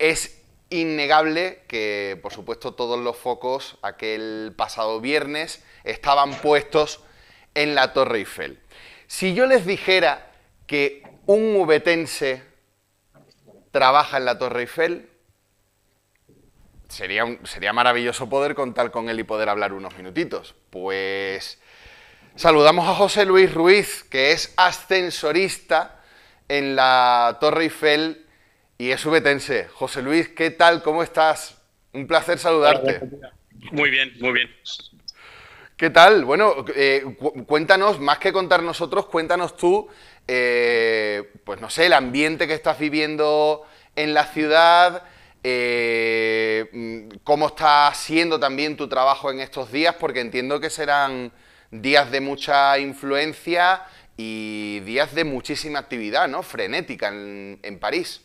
Es innegable que, por supuesto, todos los focos aquel pasado viernes estaban puestos en la Torre Eiffel. Si yo les dijera que un ubetense trabaja en la Torre Eiffel, sería, sería maravilloso poder contar con él y poder hablar unos minutitos. Pues saludamos a José Luis Ruiz, que es ascensorista en la Torre Eiffel y es Ubetense. José Luis, ¿qué tal? ¿Cómo estás? Un placer saludarte. Muy bien, muy bien. ¿Qué tal? Bueno, eh, cuéntanos, más que contar nosotros, cuéntanos tú, eh, pues no sé, el ambiente que estás viviendo en la ciudad, eh, mm, cómo está siendo también tu trabajo en estos días, porque entiendo que serán días de mucha influencia y días de muchísima actividad, ¿no? Frenética en París.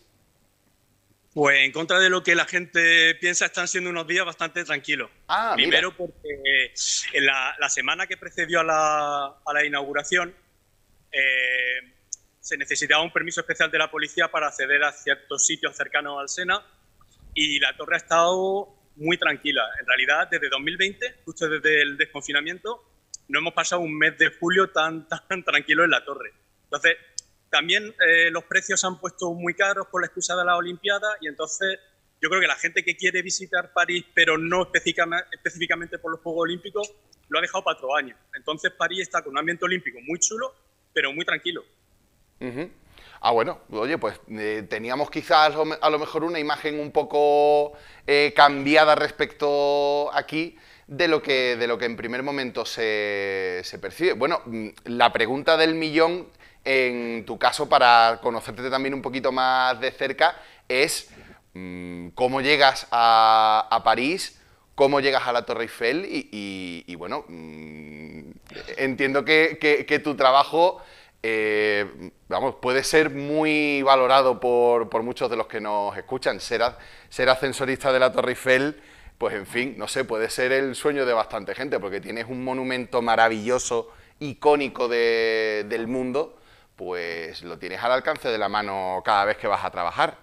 Pues en contra de lo que la gente piensa, están siendo unos días bastante tranquilos. Ah, Primero porque en eh, la, semana que precedió a la, inauguración eh, se necesitaba un permiso especial de la policía para acceder a ciertos sitios cercanos al Sena y la torre ha estado muy tranquila. En realidad, desde 2020, justo desde el desconfinamiento, no hemos pasado un mes de julio tan, tan tranquilo en la torre. Entonces, también eh, los precios se han puesto muy caros por la excusa de la Olimpiada y entonces yo creo que la gente que quiere visitar París, pero no específicamente por los Juegos Olímpicos, lo ha dejado para otro año. Entonces París está con un ambiente olímpico muy chulo, pero muy tranquilo. Ah, bueno, oye, pues eh, teníamos quizás a lo mejor una imagen un poco eh, cambiada respecto aquí de lo que, de lo que en primer momento se percibe. Bueno, mm, la pregunta del millón en tu caso, para conocerte también un poquito más de cerca, es mm, cómo llegas a, París, cómo llegas a la Torre Eiffel y, bueno, mm, entiendo que, tu trabajo... Eh, vamos, puede ser muy valorado por, muchos de los que nos escuchan. Ser, ser ascensorista de la Torre Eiffel pues en fin, no sé, puede ser el sueño de bastante gente, porque tienes un monumento maravilloso, icónico del mundo, pues lo tienes al alcance de la mano cada vez que vas a trabajar.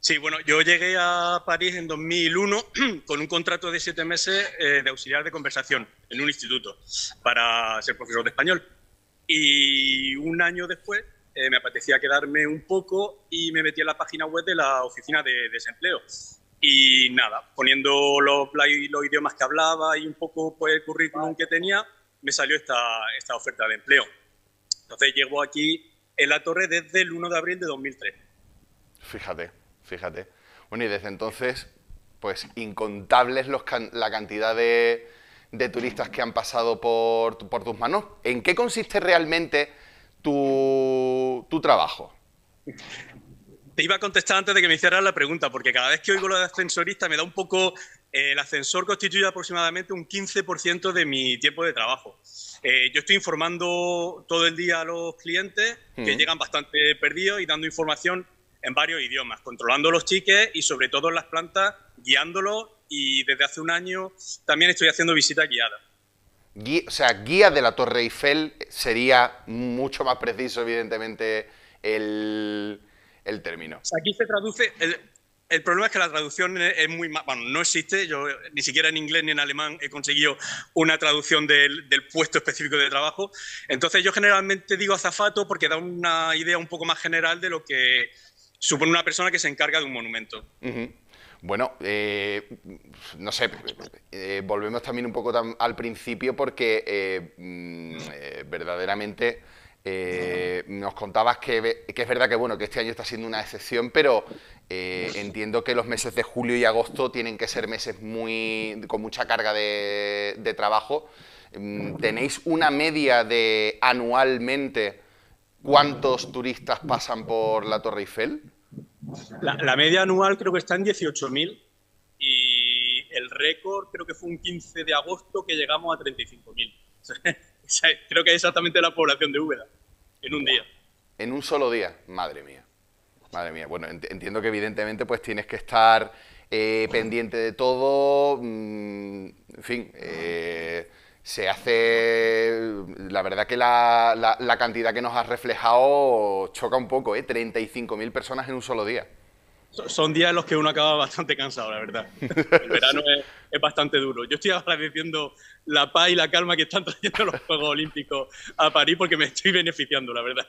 Sí, bueno, yo llegué a París en 2001 con un contrato de siete meses eh, de auxiliar de conversación en un instituto para ser profesor de español. Y un año después eh, me apetecía quedarme un poco y me metí en la página web de la oficina de desempleo. Y nada, poniendo los, los idiomas que hablaba y un poco pues, el currículum que tenía, me salió esta oferta de empleo entonces llegó aquí en la torre desde el 1 de abril de 2003. Fíjate, fíjate. Bueno, y desde entonces, pues incontables los la cantidad de, turistas que han pasado por, por, tus manos. ¿En qué consiste realmente tu, tu trabajo? Te iba a contestar antes de que me hicieras la pregunta, porque cada vez que oigo lo de ascensorista me da un poco el ascensor constituye aproximadamente un 15% de mi tiempo de trabajo. Eh, yo estoy informando todo el día a los clientes que llegan bastante perdidos y dando información en varios idiomas, controlando los chiques y sobre todo las plantas, guiándolos y desde hace un año también estoy haciendo visitas guiadas. o sea, guía de la Torre Eiffel sería mucho más preciso, evidentemente, el, término. aquí se traduce, el, el problema es que la traducción es muy bueno, no existe. Yo eh, ni siquiera en inglés ni en alemán he conseguido una traducción del, puesto específico de trabajo. Entonces yo generalmente digo azafato porque da una idea un poco más general de lo que supone una persona que se encarga de un monumento. Bueno, eh, no sé, eh, volvemos también un poco al principio porque mm, verdaderamente eh, nos contabas que, es verdad que bueno que este año está siendo una excepción, pero eh, entiendo que los meses de julio y agosto tienen que ser meses muy con mucha carga de, trabajo. Mm, ¿Tenéis una media de anualmente cuántos turistas pasan por la Torre Eiffel? La, la media anual creo que está en 18.000 y el récord creo que fue un 15 de agosto que llegamos a 35.000. creo que es exactamente la población de Úbeda. En un día. En un solo día, madre mía. Madre mía, bueno, entiendo que evidentemente pues tienes que estar eh, pendiente de todo, mm, en fin, eh, se hace, la verdad que la, la, cantidad que nos has reflejado choca un poco, ¿eh? 35.000 personas en un solo día son días en los que uno acaba bastante cansado, la verdad. El verano es, bastante duro. Yo estoy agradeciendo la paz y la calma que están trayendo los Juegos Olímpicos a París porque me estoy beneficiando, la verdad.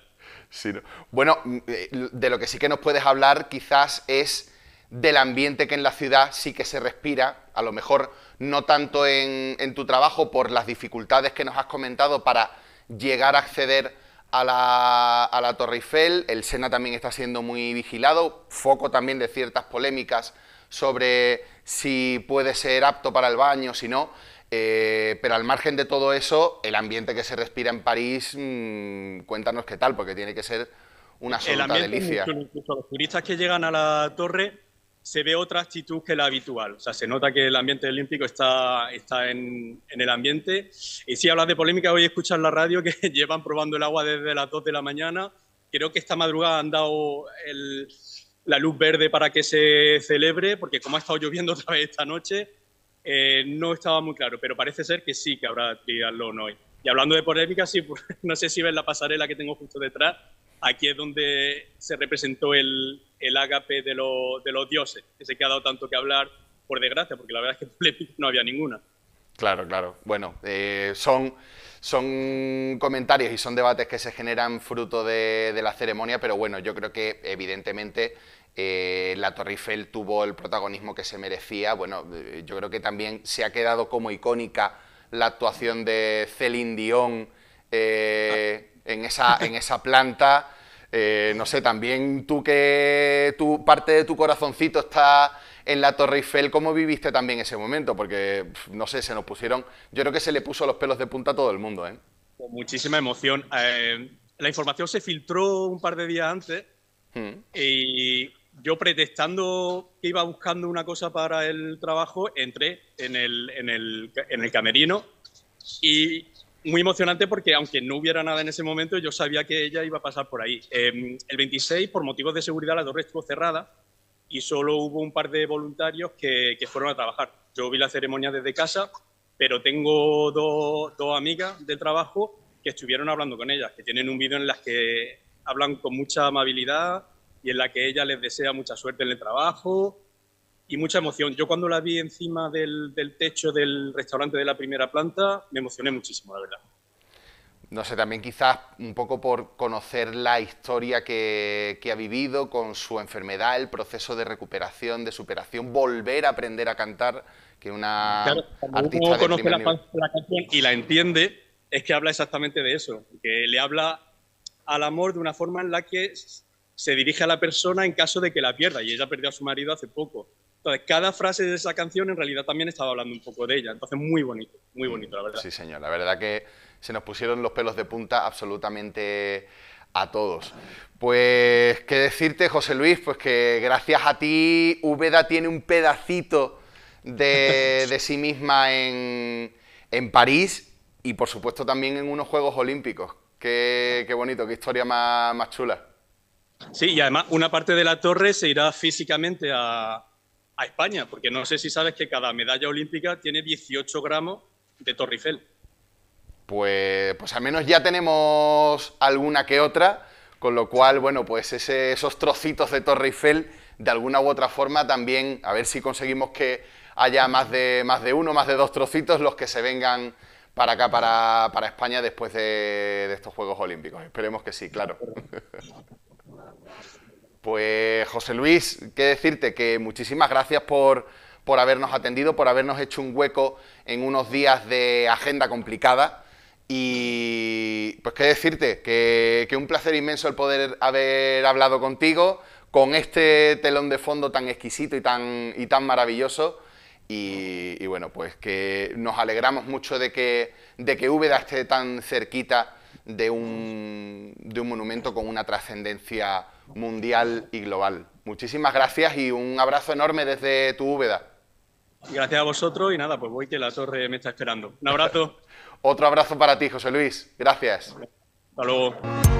Bueno, mm, eh, de lo que sí que nos puedes hablar quizás es del ambiente que en la ciudad sí que se respira, a lo mejor no tanto en, en tu trabajo por las dificultades que nos has comentado para llegar a acceder a la, a la Torre Eiffel, el Sena también está siendo muy vigilado, foco también de ciertas polémicas sobre si puede ser apto para el baño, si no. Eh, pero al margen de todo eso, el ambiente que se respira en París, mm, cuéntanos qué tal, porque tiene que ser una absoluta delicia. Incluso los turistas que llegan a la torre se ve otra actitud que la habitual. O sea, se nota que el ambiente olímpico está, está en, el ambiente. Y si hablas de polémica, hoy escuchas la radio que llevan probando el agua desde las 2 de la mañana. Creo que esta madrugada han dado la luz verde para que se celebre, porque como ha estado lloviendo otra vez esta noche, eh, no estaba muy claro, pero parece ser que sí que habrá tirarlo hoy. Y hablando de polémica, sí, pues, no sé si ves la pasarela que tengo justo detrás, Aquí es donde se representó el, el ágape de, los dioses, ese que ha dado tanto que hablar, por desgracia, porque la verdad es que no había ninguna. Claro, claro. Bueno, eh, son, son comentarios y son debates que se generan fruto de, la ceremonia, pero bueno, yo creo que evidentemente eh, la Torre Eiffel tuvo el protagonismo que se merecía. Bueno, eh, yo creo que también se ha quedado como icónica la actuación de Céline Dion. Ah en esa, en esa planta. Eh, no sé, también tú que tu parte de tu corazoncito está en la Torre Eiffel, ¿cómo viviste también ese momento? Porque, no sé, se nos pusieron, yo creo que se le puso los pelos de punta a todo el mundo. ¿eh? muchísima emoción. Eh, la información se filtró un par de días antes hmm. y yo pretextando que iba buscando una cosa para el trabajo, entré en el camerino y muy emocionante porque aunque no hubiera nada en ese momento, yo sabía que ella iba a pasar por ahí. Em, el 26, por motivos de seguridad, la torre estuvo cerrada y solo hubo un par de voluntarios que, fueron a trabajar. Yo vi la ceremonia desde casa, pero tengo dos, amigas de trabajo que estuvieron hablando con ellas, que tienen un vídeo en las que hablan con mucha amabilidad y en la que ella les desea mucha suerte en el trabajo y mucha emoción. Yo cuando la vi encima del, techo del restaurante de la primera planta, me emocioné muchísimo, la verdad. No sé, también quizás un poco por conocer la historia que, ha vivido con su enfermedad, el proceso de recuperación, de superación, volver a aprender a cantar, que una claro, artista uno conoce la, canción y la entiende, es que habla exactamente de eso, que le habla al amor de una forma en la que se dirige a la persona en caso de que la pierda, y ella perdió a su marido hace poco entonces, cada frase de esa canción en realidad también estaba hablando un poco de ella. Entonces, muy bonito, muy mm, bonito, la verdad. Sí, señor, la verdad que se nos pusieron los pelos de punta absolutamente a todos. Pues, ¿qué decirte, José Luis? Pues que gracias a ti, Úbeda tiene un pedacito de, sí misma en, París y, por supuesto, también en unos Juegos Olímpicos. Qué, bonito, qué historia más, más chula. Sí, y además una parte de la torre se irá físicamente a, a España, porque no sé si sabes que cada medalla olímpica tiene 18 gramos de torrifel. Pues, pues al menos ya tenemos alguna que otra, con lo cual, bueno, pues esos trocitos de torrifel, de alguna u otra forma, también a ver si conseguimos que haya más de, más de uno, más de dos trocitos los que se vengan para acá, para, para España, después de, de estos Juegos Olímpicos. Esperemos que sí, claro. Pues José Luis, qué decirte que muchísimas gracias por, habernos atendido, por habernos hecho un hueco en unos días de agenda complicada. Y pues qué decirte, que, un placer inmenso el poder haber hablado contigo con este telón de fondo tan exquisito y tan, tan maravilloso. Y, bueno, pues que nos alegramos mucho de que, de que Úbeda esté tan cerquita de un, de un monumento con una trascendencia mundial y global. Muchísimas gracias y un abrazo enorme desde tu Úbeda. Gracias a vosotros y nada, pues voy que la torre me está esperando. Un abrazo. Otro abrazo para ti, José Luis. Gracias. Hasta luego.